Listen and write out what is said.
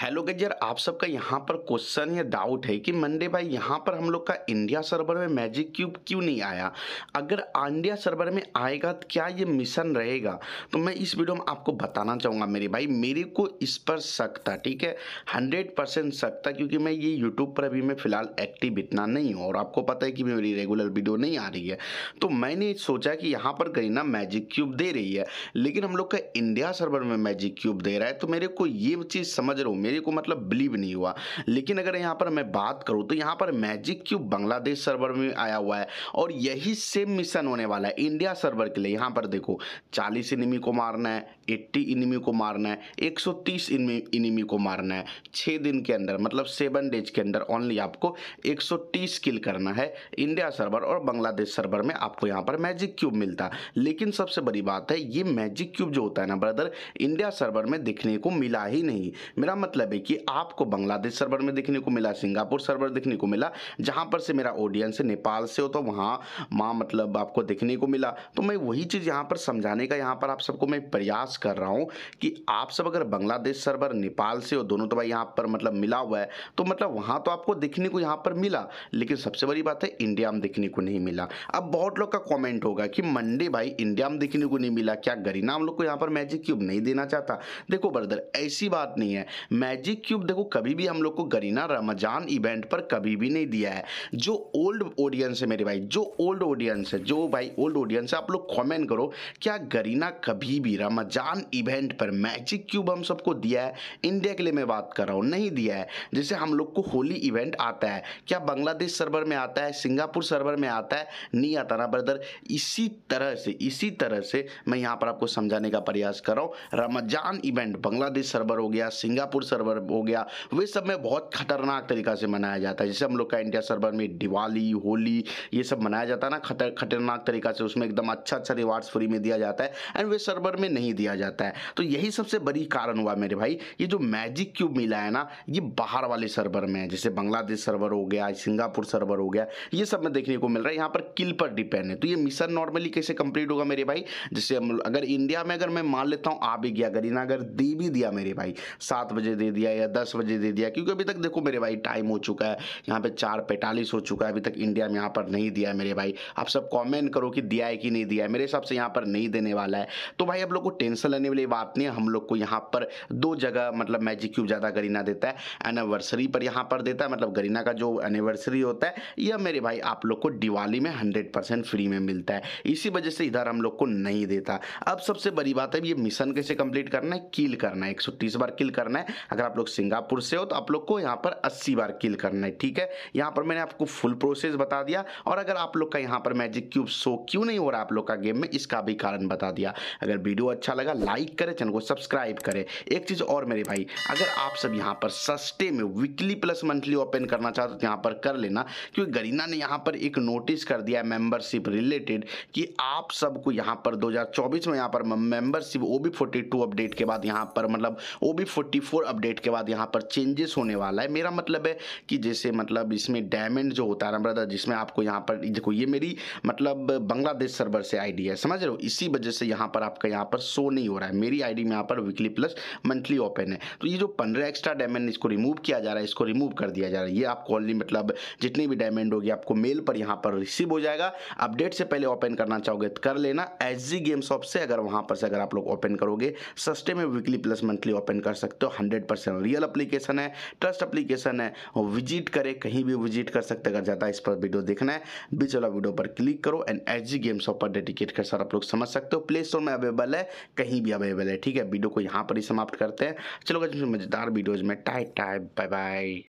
hello गजर आप सबका यहाँ पर क्वेश्चन या डाउट है कि मंडे भाई यहाँ पर हम लोग का इंडिया सर्वर में मैजिक क्यूब क्यों नहीं आया अगर इंडिया सर्वर में आएगा तो क्या ये मिशन रहेगा तो मैं इस वीडियो में आपको बताना चाहूँगा मेरे भाई मेरे को इस पर शक था ठीक है हंड्रेड परसेंट शक था क्योंकि मैं ये यूट्यूब पर अभी मैं फ़िलहाल एक्टिव इतना नहीं हूँ और आपको पता है कि मेरी रेगुलर वीडियो नहीं आ रही है तो मैंने सोचा कि यहाँ पर कहीं ना मैजिक क्यूब दे रही है लेकिन हम लोग का इंडिया सर्वर में मैजिक क्यूब दे रहा है तो मेरे को ये चीज़ समझ रहा हूँ मेरे को मतलब बिलीव नहीं हुआ लेकिन अगर यहाँ पर मैं बात करूँ तो यहाँ पर मैजिक क्यूब बांग्लादेश सर्वर में आया हुआ है और यही सेम मिशन होने वाला है इंडिया सर्वर के लिए यहाँ पर देखो चालीस इनिमी को मारना है एट्टी इनिमी को मारना है एक सौ इनिमी को मारना है छः दिन के अंदर मतलब सेवन डेज के अंदर ओनली आपको एक किल करना है इंडिया सर्वर और बांग्लादेश सर्वर में आपको यहाँ पर मैजिक क्यूब मिलता लेकिन सबसे बड़ी बात है ये मैजिक क्यूब जो होता है ना ब्रदर इंडिया सर्वर में दिखने को मिला ही नहीं मेरा मतलब मतलब है कि आपको बांग्लादेश सर्वर में देखने को मिला सिंगापुर सर्वर देखने को मिला जहाँ पर से मेरा ऑडियंस है नेपाल से हो तो वहाँ माँ मतलब आपको देखने को मिला तो मैं वही चीज़ यहाँ पर समझाने का यहाँ पर आप सबको मैं प्रयास कर रहा हूँ कि आप सब अगर बांग्लादेश सर्वर नेपाल से हो दोनों तो भाई यहाँ पर मतलब मिला हुआ है तो मतलब वहाँ तो आपको देखने को यहाँ पर मिला लेकिन सबसे बड़ी बात है इंडिया में देखने को नहीं मिला अब बहुत लोग का कॉमेंट होगा कि मंडे भाई इंडिया में देखने को नहीं मिला क्या गरीना हम लोग को यहाँ पर मैजिक क्यूब नहीं देना चाहता देखो ब्रदर ऐसी बात नहीं है मैजिक क्यूब देखो कभी भी हम लोग को गरीना रमजान इवेंट पर कभी भी नहीं दिया है जो ओल्ड ऑडियंस है मेरे भाई जो ओल्ड ऑडियंस है जो भाई ओल्ड ऑडियंस है आप लोग कॉमेंट करो क्या गरीना कभी भी रमजान इवेंट पर मैजिक क्यूब हम सबको दिया है इंडिया के लिए मैं बात कर रहा हूँ नहीं दिया है जैसे हम लोग को होली इवेंट आता है क्या बांग्लादेश सर्वर में आता है सिंगापुर सर्वर में आता है नहीं आता ना ब्रदर इसी तरह से इसी तरह से मैं यहाँ पर आपको समझाने का प्रयास कर रहा हूँ रमजान इवेंट बांग्लादेश सर्वर हो गया सिंगापुर सर्वर सर्वर हो गया वे सब में बहुत खतरनाक तरीका से मनाया जाता है जैसे हम लोग का इंडिया सर्वर में दिवाली होली ये सब मनाया जाता है ना खतरनाक तरीका से उसमें एकदम अच्छा अच्छा रिवार्ड्स फ्री में दिया जाता है एंड वे सर्वर में नहीं दिया जाता है तो यही सबसे बड़ी कारण हुआ मेरे भाई ये जो मैजिक क्यूब मिला है ना ये बाहर वाले सर्वर में है जैसे बांग्लादेश सर्वर हो गया सिंगापुर सर्वर हो गया ये सब में देखने को मिल रहा है यहाँ पर किल पर डिपेंड है तो ये मिशन नॉर्मली कैसे कंप्लीट होगा मेरे भाई जैसे अगर इंडिया में अगर मैं मान लेता हूँ आ भी गया गरीना अगर दे भी दिया मेरे भाई सात बजे दे दिया या दस बजे दे दिया क्योंकि अभी तक देखो मेरे भाई टाइम हो चुका है यहाँ पे चार पैंतालीस हो चुका है अभी तक इंडिया में यहाँ पर नहीं दिया है मेरे भाई आप सब कॉमेंट करो कि दिया है कि नहीं दिया है मेरे हिसाब से यहाँ पर नहीं देने वाला है तो भाई आप लोग को टेंशन लेने वाली बात नहीं हम लोग को यहाँ पर दो जगह मतलब मैजिक क्यूब ज़्यादा गरीना देता है एनिवर्सरी पर यहाँ पर देता है मतलब गरीना का जो एनिवर्सरी होता है यह मेरे भाई आप लोग को दिवाली में हंड्रेड परसेंट फ्री में मिलता है इसी वजह से इधर हम लोग को नहीं देता अब सबसे बड़ी बात है ये मिशन कैसे कंप्लीट करना है किल करना है एक सौ बार किल करना है अगर आप लोग सिंगापुर से हो तो आप लोग को यहाँ पर अस्सी बार किल करना है ठीक है यहाँ पर मैंने आपको फुल प्रोसेस बता दिया और अगर आप लोग का यहाँ पर मैजिक क्यूब शो क्यों नहीं हो रहा आप लोग का गेम में इसका भी कारण बता दिया अगर वीडियो अच्छा लगा लाइक करें चैनल को सब्सक्राइब करें एक चीज़ और मेरे भाई अगर आप सब यहाँ पर सस्ते में वीकली प्लस मंथली ओपन करना चाहते तो यहाँ पर कर लेना क्योंकि गरीना ने यहाँ पर एक नोटिस कर दिया है मेंबरशिप रिलेटेड कि आप सबको यहाँ पर 2024 में यहाँ पर मेंबरशिप ओ बी अपडेट के बाद यहाँ पर मतलब ओ बी अपडेट के बाद यहाँ पर चेंजेस होने वाला है मेरा मतलब है कि जैसे मतलब इसमें डायमंड जो होता है ना ब्रदर जिसमें आपको यहाँ पर देखो ये मेरी मतलब बांग्लादेश सर्वर से आईडी है समझ रहे हो इसी वजह से यहाँ पर आपका यहाँ पर शो नहीं हो रहा है मेरी आई में यहाँ पर वीकली प्लस मंथली ओपन है तो ये जो पंद्रह एक्स्ट्रा डायमंड इसको रिमूव किया जा रहा है इसको रिमूव कर दिया जा रहा है ये आपको ऑनली मतलब जितनी भी डायमंड होगी आपको मेल पर यहाँ पर रिसीव हो जाएगा अपडेट से पहले ओपन करना चाहोगे तो कर लेना एच जी गेम शॉप से अगर वहाँ पर से अगर आप लोग ओपन करोगे सस्ते में वीकली प्लस मंथली ओपन कर सकते हो हंड्रेड परसेंट रियल अप्लीकेशन है ट्रस्ट अप्लीकेशन है और विजिट करे कहीं भी विजिट कर सकते अगर ज़्यादा इस पर वीडियो देखना है बीच वाला वीडियो पर क्लिक करो and H G game shop पर डेडिकेट कर सर आप लोग समझ सकते हो प्ले स्टोर में अवेलेबल है कहीं भी अवेलेबल है ठीक है वीडियो को यहाँ पर ही समाप्त करते हैं चलो मज़ेदार वीडियोज में टाइट टाइप बाय बाय